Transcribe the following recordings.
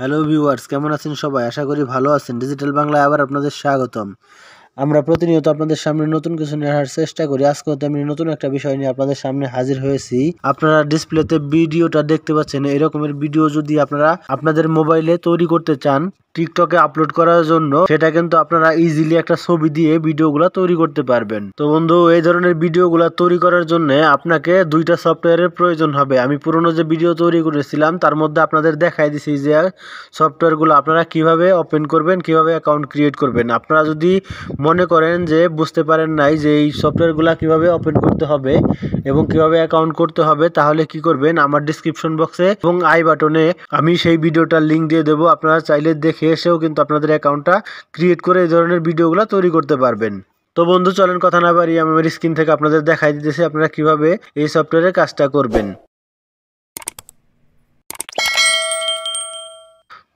hello viewers কেমন আছেন সবাই আশা করি ভালো আছেন ডিজিটাল বাংলায় আবার আপনাদের স্বাগতম আমরা প্রতিনিয়ত আপনাদের সামনে নতুন কিছু নিয়ে আসার চেষ্টা করি তো আমি নতুন একটা বিষয় নিয়ে আপনাদের সামনে হাজির হয়েছি আপনারা ডিসপ্লেতে ভিডিওটা দেখতে পাচ্ছেন এরকমের ভিডিও যদি আপনারা আপনাদের মোবাইলে তৈরি করতে চান টিকটকে আপলোড করার জন্য সেটা কিন্তু আপনারা ইজিলি একটা ছবি দিয়ে ভিডিওগুলো তৈরি করতে পারবেন তো বন্ধু এই ধরনের ভিডিওগুলো তৈরি করার জন্য আপনাকে দুইটা সফটওয়্যারের প্রয়োজন হবে আমি পুরনো যে ভিডিও তৈরি করেছিলাম তার মধ্যে আপনাদের দেখাই দিছি যে সফটওয়্যারগুলো আপনারা কিভাবে ওপেন করবেন কিভাবে অ্যাকাউন্ট ক্রিয়েট করবেন আপনারা যদি মনে করেন যে বুঝতে পারেন নাই যে এই সফটওয়্যারগুলো কীভাবে ওপেন করতে হবে এবং কিভাবে অ্যাকাউন্ট করতে হবে তাহলে কি করবেন আমার ডিসক্রিপশন বক্সে এবং আই বাটনে আমি সেই ভিডিওটার লিঙ্ক দিয়ে দেবো আপনারা চাইলে দেখে এসেও কিন্তু আপনাদের অ্যাকাউন্টটা ক্রিয়েট করে এই ধরনের ভিডিওগুলো তৈরি করতে পারবেন তো বন্ধু চলেন কথা না পারি আমি আমার স্ক্রিন থেকে আপনাদের দেখাই দিতেছি আপনারা কিভাবে এই সফটওয়্যারের কাজটা করবেন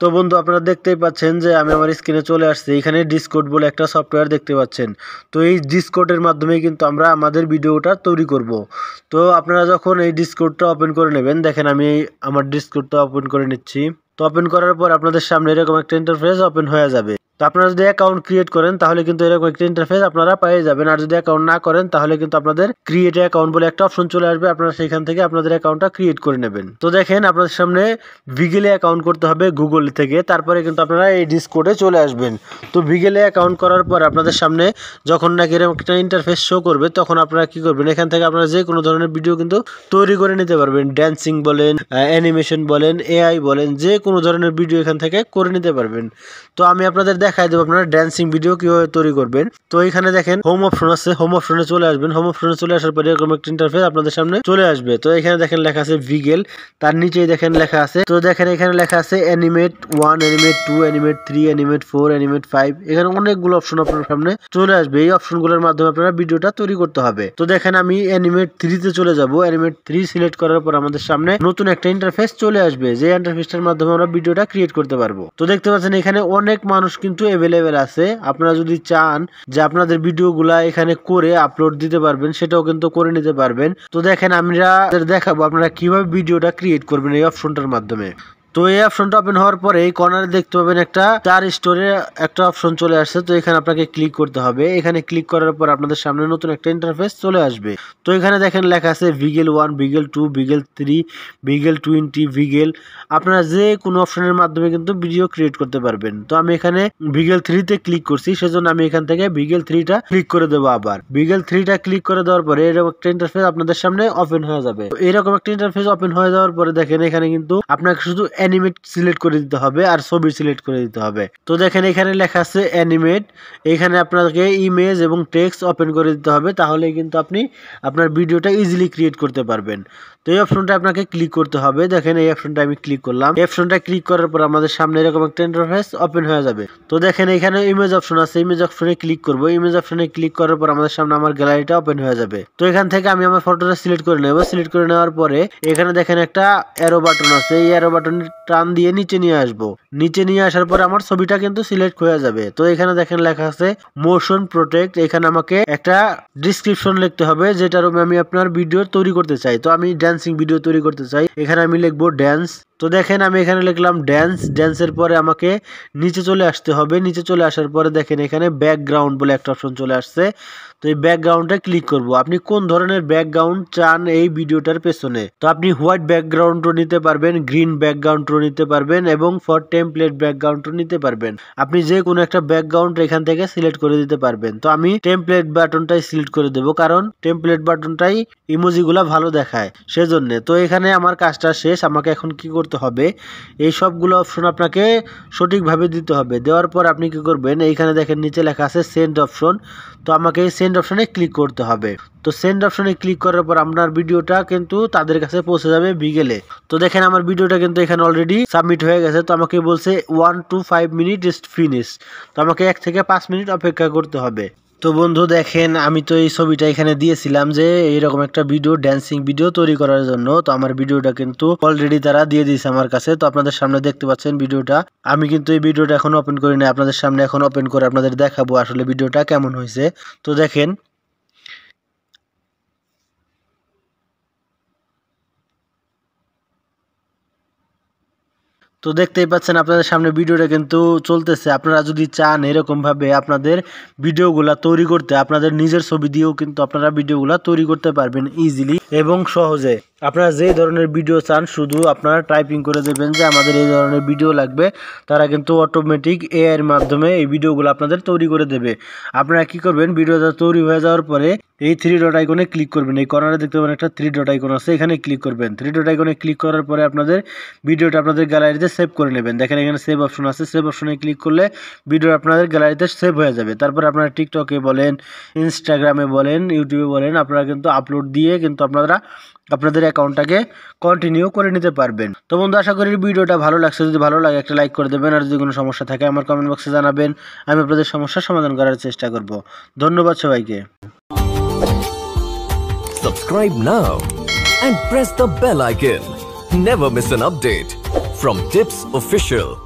তো বন্ধু আপনারা দেখতেই পাচ্ছেন যে আমি আমার স্ক্রিনে চলে আসছি এখানে ডিসকোড বলে একটা সফটওয়্যার দেখতে পাচ্ছেন তো এই ডিসকোডের মাধ্যমে কিন্তু আমরা আমাদের ভিডিওটা তৈরি করব তো আপনারা যখন এই ডিসকোডটা ওপেন করে নেবেন দেখেন আমি আমার ডিসকোডটা ওপেন করে নিচ্ছি তো ওপেন করার পর আপনাদের সামনে এরকম একটা ইন্টারফেস ওপেন হয়ে যাবে তো আপনারা যদি অ্যাকাউন্ট ক্রিয়েট করেন তাহলে কিন্তু এরকম একটা ইন্টারফেস আপনারা পেয়ে যাবেন আর যদি অ্যাকাউন্ট না করেন তাহলে কিন্তু আপনাদের ক্রিয়েট অ্যাকাউন্ট বলে একটা অপশন চলে আসবে আপনারা সেখান থেকে আপনাদের অ্যাকাউন্টটা ক্রিয়েট করে নেবেন তো দেখেন আপনাদের সামনে ভিগেলে অ্যাকাউন্ট করতে হবে গুগল থেকে তারপরে কিন্তু আপনারা এই ডিসকোডে চলে আসবেন তো ভিগেলে অ্যাকাউন্ট করার পর আপনাদের সামনে যখন নাকি এরকম একটা ইন্টারফেস শো করবে তখন আপনারা কি করবেন এখান থেকে আপনারা যে কোনো ধরনের ভিডিও কিন্তু তৈরি করে নিতে পারবেন ড্যান্সিং বলেন অ্যানিমেশন বলেন এআই বলেন যে কোনো ধরনের ভিডিও এখান থেকে করে নিতে পারবেন তো আমি আপনাদের দেখায় দেবো আপনারা ড্যান্সিং ভিডিও কীভাবে তৈরি করবেন তো এখানে দেখেন হোম অপশন আছে হোম অপশনে চলে আসবেন হোম অপশনে চলে আসার পরে এরকম একটা ইন্টারফেস আপনাদের সামনে চলে আসবে তো এখানে দেখেন লেখা আছে ভিগেল তার নিচেই দেখেন লেখা আছে তো দেখেন এখানে লেখা আছে animate one animate two animate three animate four animate five এখানে অনেকগুলো অপশন আপনার সামনে চলে আসবে এই অপশনগুলোর মাধ্যমে আপনারা ভিডিওটা তৈরি করতে হবে তো দেখেন আমি অ্যানিমেট থ্রিতে চলে যাব অ্যানিমেট থ্রি সিলেক্ট করার পর আমাদের সামনে নতুন একটা ইন্টারফেস চলে আসবে যে ইন্টারফেসটার মাধ্যমে আমরা ভিডিওটা ক্রিয়েট করতে পারবো তো দেখতে পাচ্ছেন এখানে অনেক মানুষ কিন্তু কিন্তু অ্যাভেলেবেল আছে আপনারা যদি চান যে আপনাদের ভিডিওগুলা এখানে করে আপলোড দিতে পারবেন সেটাও কিন্তু করে নিতে পারবেন তো দেখেন আমরা দেখাবো আপনারা কিভাবে ভিডিওটা ক্রিয়েট করবেন এই অপশনটার মাধ্যমে তো এই অপশনটা ওপেন হওয়ার পরে এই কর্নারে দেখতে পাবেন একটা চার স্টোরে একটা অপশন চলে আসছে তো এখানে আপনাকে ক্লিক করতে হবে এখানে ক্লিক করার পর আপনাদের সামনে নতুন একটা ইন্টারফেস চলে আসবে তো এখানে দেখেন লেখা আছে wiggle one wiggle two wiggle three wiggle twenty wiggle আপনারা যে কোনো অপশনের মাধ্যমে কিন্তু ভিডিও ক্রিয়েট করতে পারবেন তো আমি এখানে ভিগেল থ্রিতে ক্লিক করছি সেজন্য আমি এখান থেকে ভিগেল থ্রিটা ক্লিক করে দেবো আবার ভিগেল থ্রিটা ক্লিক করে দেওয়ার পরে এরকম একটা ইন্টারফেস আপনাদের সামনে ওপেন হয়ে যাবে এরকম একটা ইন্টারফেস ওপেন হয়ে যাওয়ার পরে দেখেন এখানে কিন্তু আপনাকে শুধু অ্যানিমেট সিলেক্ট করে দিতে হবে আর ছবি সিলেক্ট করে দিতে হবে তো দেখেন এখানে লেখা আছে অ্যানিমেট এখানে আপনাকে ইমেজ এবং টেক্সট ওপেন করে দিতে হবে তাহলে কিন্তু আপনি আপনার ভিডিওটা ইজিলি ক্রিয়েট করতে পারবেন তো এই অপশনটা আপনাকে ক্লিক করতে হবে দেখেন এই অপশনটা আমি ক্লিক করলাম অপশনটা ক্লিক করার পর আমাদের সামনে এরকম একটা ইন্টারফেস ওপেন হয়ে যাবে তো দেখেন এখানে ইমেজ অপশন আছে ইমেজ অপশনে ক্লিক করব ইমেজ অপশনে ক্লিক করার পর আমাদের সামনে আমার গ্যালারিটা ওপেন হয়ে যাবে তো এখান থেকে আমি আমার ফটোটা সিলেক্ট করে নেব সিলেক্ট করে নেওয়ার পরে এখানে দেখেন একটা অ্যারো বাটন আছে এই অ্যারো বাটনে টান দিয়ে নিচে নিয়ে আসব নিচে নিয়ে আসার পর আমার ছবিটা কিন্তু সিলেক্ট হয়ে যাবে তো এখানে দেখেন লেখা আছে মোশন প্রোটেক্ট এখানে আমাকে একটা ডিসক্রিপশন লিখতে হবে যেটার আমি আপনার ভিডিও তৈরি করতে চাই তো আমি ড্যান্সিং ভিডিও তৈরি করতে চাই এখানে আমি লিখবো ড্যান্স তো দেখেন আমি এখানে লিখলাম ড্যান্স ড্যান্সের পরে আমাকে নিচে চলে আসতে হবে নিচে চলে আসার পরে দেখেন এখানে ব্যাকগ্রাউন্ড বলে একটা অপশন চলে আসছে তো এই ব্যাকগ্রাউন্ডটা ক্লিক করব আপনি কোন ধরনের ব্যাকগ্রাউন্ড চান এই ভিডিওটার পেছনে তো আপনি হোয়াইট ব্যাকগ্রাউন্ডও নিতে পারবেন গ্রিন ব্যাকগ্রাউন্ডও নিতে পারবেন এবং ফর টেমপ্লেট ব্যাকগ্রাউন্ডও নিতে পারবেন আপনি যে কোনো একটা ব্যাকগ্রাউন্ড এখান থেকে সিলেক্ট করে দিতে পারবেন তো আমি টেমপ্লেট বাটনটাই সিলেক্ট করে দেব কারণ টেমপ্লেট বাটনটাই ইমোজিগুলো ভালো দেখায় সেজন্য তো এখানে আমার কাজটা শেষ আমাকে এখন কি করতে করতে হবে এই সবগুলো অপশন আপনাকে সঠিকভাবে দিতে হবে দেওয়ার পর আপনি কি করবেন এইখানে দেখেন নিচে লেখা আছে সেন্ড অপশন তো আমাকে এই সেন্ড অপশনে ক্লিক করতে হবে তো সেন্ড অপশনে ক্লিক করার পর আপনার ভিডিওটা কিন্তু তাদের কাছে পৌঁছে যাবে বিকেলে তো দেখেন আমার ভিডিওটা কিন্তু এখানে অলরেডি সাবমিট হয়ে গেছে তো আমাকে বলছে ওয়ান টু ফাইভ মিনিট ইস্ট ফিনিশ তো আমাকে এক থেকে পাঁচ মিনিট অপেক্ষা করতে হবে তো বন্ধু দেখেন আমি তো এই ছবিটা এখানে দিয়েছিলাম যে এইরকম একটা ভিডিও ড্যান্সিং ভিডিও তৈরি করার জন্য তো আমার ভিডিওটা কিন্তু অলরেডি তারা দিয়ে দিয়েছে আমার কাছে তো আপনাদের সামনে দেখতে পাচ্ছেন ভিডিওটা আমি কিন্তু এই ভিডিওটা এখন ওপেন করি না আপনাদের সামনে এখন ওপেন করে আপনাদের দেখাবো আসলে ভিডিওটা কেমন হয়েছে তো দেখেন তো দেখতেই পাচ্ছেন আপনাদের সামনে ভিডিওটা কিন্তু চলতেছে আপনারা যদি চান এরকমভাবে আপনাদের ভিডিওগুলা তৈরি করতে আপনাদের নিজের ছবি দিয়েও কিন্তু আপনারা ভিডিওগুলা তৈরি করতে পারবেন ইজিলি এবং সহজে আপনারা যে ধরনের ভিডিও চান শুধু আপনারা টাইপিং করে দেবেন যে আমাদের এই ধরনের ভিডিও লাগবে তারা কিন্তু অটোমেটিক এআইয়ের মাধ্যমে এই ভিডিওগুলো আপনাদের তৈরি করে দেবে আপনারা কি করবেন ভিডিওটা তৈরি হয়ে যাওয়ার পরে এই থ্রি ডট আইকনে ক্লিক করবেন এই কর্নারে দেখতে পাবেন একটা থ্রি ডট আইকন আছে এখানে ক্লিক করবেন থ্রি ডট আইকনে ক্লিক করার পরে আপনাদের ভিডিওটা আপনাদের গ্যালারিতে সেভ করে নেবেন দেখেন এখানে সেভ অপশন আছে সেভ অপশনে ক্লিক করলে ভিডিও আপনাদের গ্যালারিতে সেভ হয়ে যাবে তারপর আপনারা টিকটকে বলেন ইনস্টাগ্রামে বলেন ইউটিউবে বলেন আপনারা কিন্তু আপলোড দিয়ে কিন্তু আপনারা আপনাদের অ্যাকাউন্টটাকে কন্টিনিউ করে নিতে পারবেন তো বন্ধু আশা করি ভিডিওটা ভালো লাগছে যদি ভালো লাগে একটা লাইক করে দেবেন আর যদি কোনো সমস্যা থাকে আমার কমেন্ট বক্সে জানাবেন আমি আপনাদের সমস্যার সমাধান করার চেষ্টা করব ধন্যবাদ সবাইকে subscribe now and press the bell icon never miss an update from tips official